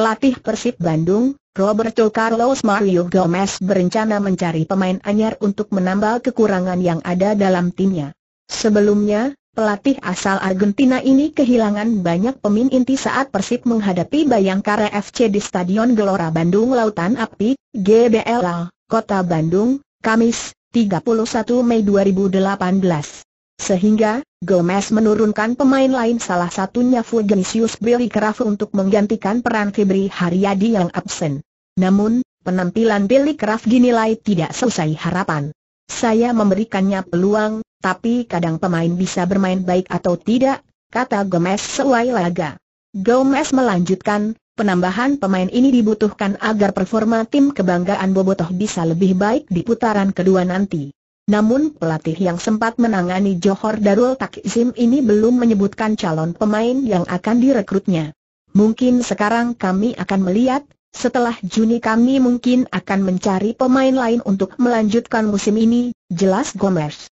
Pelatih Persib Bandung, Roberto Carlos Mario Gomez berencana mencari pemain anyar untuk menambal kekurangan yang ada dalam timnya. Sebelumnya, pelatih asal Argentina ini kehilangan banyak pemain inti saat Persib menghadapi Bayangkara FC di Stadion Gelora Bandung Lautan Api, GBLA, Kota Bandung, Kamis, 31 Mei 2018. Sehingga, Gomez menurunkan pemain lain salah satunya Fulgensius Billy Craff untuk menggantikan peran Febri Haryadi yang absen. Namun, penampilan Billy Craft dinilai tidak sesuai harapan. Saya memberikannya peluang, tapi kadang pemain bisa bermain baik atau tidak, kata Gomez sesuai laga. Gomez melanjutkan, penambahan pemain ini dibutuhkan agar performa tim kebanggaan Bobotoh bisa lebih baik di putaran kedua nanti. Namun pelatih yang sempat menangani Johor Darul Takzim ini belum menyebutkan calon pemain yang akan direkrutnya. Mungkin sekarang kami akan melihat, setelah Juni kami mungkin akan mencari pemain lain untuk melanjutkan musim ini, jelas Gomez.